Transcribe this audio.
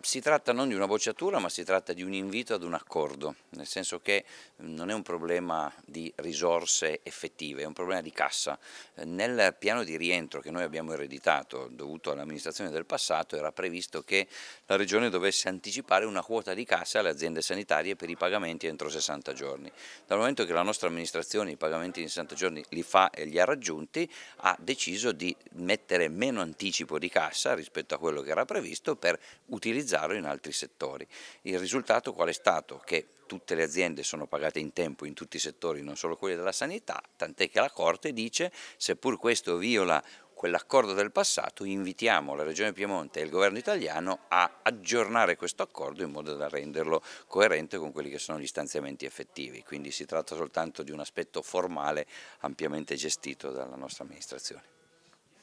si tratta non di una bocciatura ma si tratta di un invito ad un accordo, nel senso che eh, non è un problema di risorse effettive, è un problema di cassa. Eh, nel piano di rientro che noi abbiamo ereditato dovuto all'amministrazione del passato era previsto che la Regione dovesse anticipare una quota di cassa alle aziende sanitarie per i pagamenti entro 60 giorni. Dal momento che la nostra amministrazione i pagamenti in 60 giorni li fa e li ha raggiunti, ha deciso di mettere meno anticipo di cassa rispetto a quello che era previsto per utilizzare utilizzarlo in altri settori. Il risultato qual è stato? Che tutte le aziende sono pagate in tempo in tutti i settori, non solo quelli della sanità, tant'è che la Corte dice seppur questo viola quell'accordo del passato, invitiamo la Regione Piemonte e il governo italiano a aggiornare questo accordo in modo da renderlo coerente con quelli che sono gli stanziamenti effettivi. Quindi si tratta soltanto di un aspetto formale ampiamente gestito dalla nostra amministrazione.